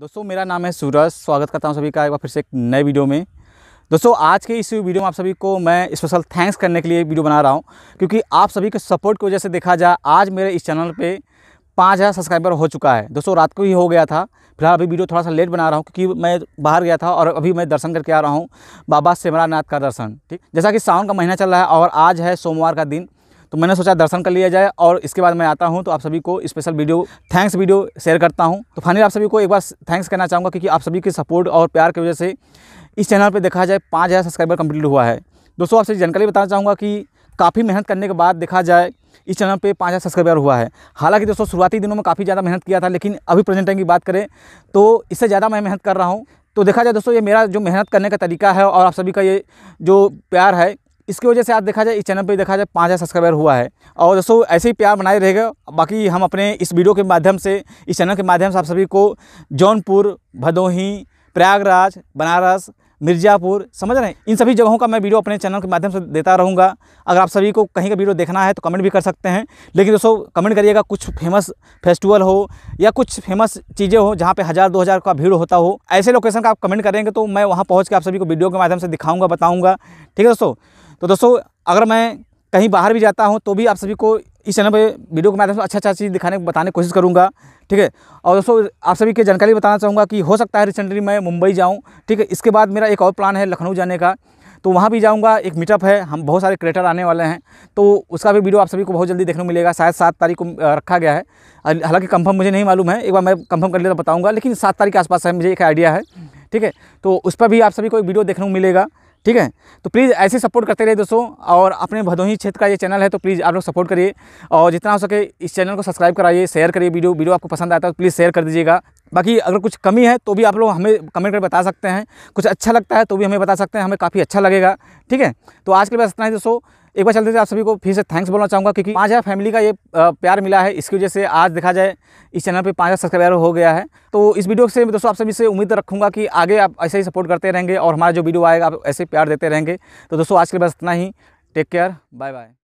दोस्तों मेरा नाम है सूरज स्वागत करता हूँ सभी का एक बार फिर से एक नए वीडियो में दोस्तों आज के इस वीडियो में आप सभी को मैं स्पेशल थैंक्स करने के लिए वीडियो बना रहा हूँ क्योंकि आप सभी के सपोर्ट की वजह से देखा जाए आज मेरे इस चैनल पे पाँच हज़ार सब्सक्राइबर हो चुका है दोस्तों रात को ही हो गया था फिलहाल अभी वीडियो थोड़ा सा लेट बना रहा हूँ क्योंकि मैं बाहर गया था और अभी मैं दर्शन करके आ रहा हूँ बाबा सेमरानाथ का दर्शन ठीक जैसा कि सावन का महीना चल रहा है और आज है सोमवार का दिन तो मैंने सोचा दर्शन कर लिया जाए और इसके बाद मैं आता हूँ तो आप सभी को special video thanks video share करता हूँ तो फाइनली आप सभी को एक बार थैंक्स कहना चाहूँगा क्योंकि आप सभी के सपोर्ट और प्यार की वजह से इस चैनल पर देखा जाए पाँच हज़ार सब्सक्राइबर कंप्लीट हुआ है दोस्तों आपसे जानकारी बताना चाहूँगा कि काफ़ी मेहनत करने के बाद देखा जाए इस चैनल पे पाँच हज़ार सब्सक्राइबर हुआ है हालांकि दोस्तों शुरुआती दिनों में काफ़ी ज़्यादा मेहनत किया था लेकिन अभी प्रेजेंट टाइम की बात करें तो इससे ज़्यादा मैं मेहनत कर रहा हूँ तो देखा जाए दोस्तों ये मेरा जो मेहनत करने का तरीका है और आप सभी का ये जो प्यार है इसकी वजह से आज देखा जाए इस चैनल पर देखा जाए पाँच हज़ार सब्सक्राइबर हुआ है और दोस्तों ऐसे ही प्यार बनाए रहेगा बाकी हम अपने इस वीडियो के माध्यम से इस चैनल के माध्यम से आप सभी को जौनपुर भदोही प्रयागराज बनारस मिर्ज़ापुर समझ रहे हैं इन सभी जगहों का मैं वीडियो अपने चैनल के माध्यम से देता रहूँगा अगर आप सभी को कहीं का वीडियो देखना है तो कमेंट भी कर सकते हैं लेकिन दोस्तों कमेंट करिएगा कुछ फेमस फेस्टिवल हो या कुछ फेमस चीज़ें हो जहाँ पे हज़ार दो हज़ार का भीड़ होता हो ऐसे लोकेशन का आप कमेंट करेंगे तो मैं वहाँ पहुँच के आप सभी को वीडियो के माध्यम से दिखाऊँगा बताऊँगा ठीक है दोस्तों तो दोस्तों अगर मैं कहीं बाहर भी जाता हूँ तो भी आप सभी को इस चैनल पर वीडियो के माध्यम से अच्छा अच्छा चीज़ दिखाने बताने की कोशिश करूँगा ठीक है और दोस्तों आप सभी की जानकारी बताना चाहूँगा कि हो सकता है रिसेंटली मैं मुंबई जाऊँ ठीक है इसके बाद मेरा एक और प्लान है लखनऊ जाने का तो वहाँ भी जाऊँगा एक मीटअप है हम बहुत सारे क्रिएटर आने वाले हैं तो उसका भी वीडियो आप सभी को बहुत जल्दी देखने को मिलेगा शायद सात तारीख को रखा गया है हालांकि कंफर्म मुझे नहीं मालूम है एक बार मैं कंफर्म कर लेता बताऊँगा लेकिन सात तारीख के आसपास है मुझे एक आइडिया है ठीक है तो उस पर भी आप सभी को एक वीडियो देखने को मिलेगा ठीक है तो प्लीज़ ऐसे सपोर्ट करते रहिए दोस्तों और अपने भदोही क्षेत्र का ये चैनल है तो प्लीज़ आप लोग सपोर्ट करिए और जितना हो सके इस चैनल को सब्सक्राइब कराइए शेयर करिए वीडियो वीडियो आपको पसंद आता है तो प्लीज़ शेयर कर दीजिएगा बाकी अगर कुछ कमी है तो भी आप लोग हमें कमेंट कर बता सकते हैं कुछ अच्छा लगता है तो भी हमें बता सकते हैं हमें काफ़ी अच्छा लगेगा ठीक है तो आज के लिए बस इतना ही दोस्तों एक बार चलते थे आप सभी को फिर से थैंक्स बोलना चाहूँगा क्योंकि पाँच हज़ार फैमिली का ये प्यार मिला है इसकी वजह से आज देखा जाए इस चैनल पे पाँच हज़ार सब्सक्राइबर हो गया है तो इस वीडियो से दोस्तों आप सभी से उम्मीद रखूँगा कि आगे आप ऐसे ही सपोर्ट करते रहेंगे और हमारा जो वीडियो आएगा आप ऐसे प्यार देते रहेंगे तो दोस्तों आज के लिए बस इतना ही टेक केयर बाय बाय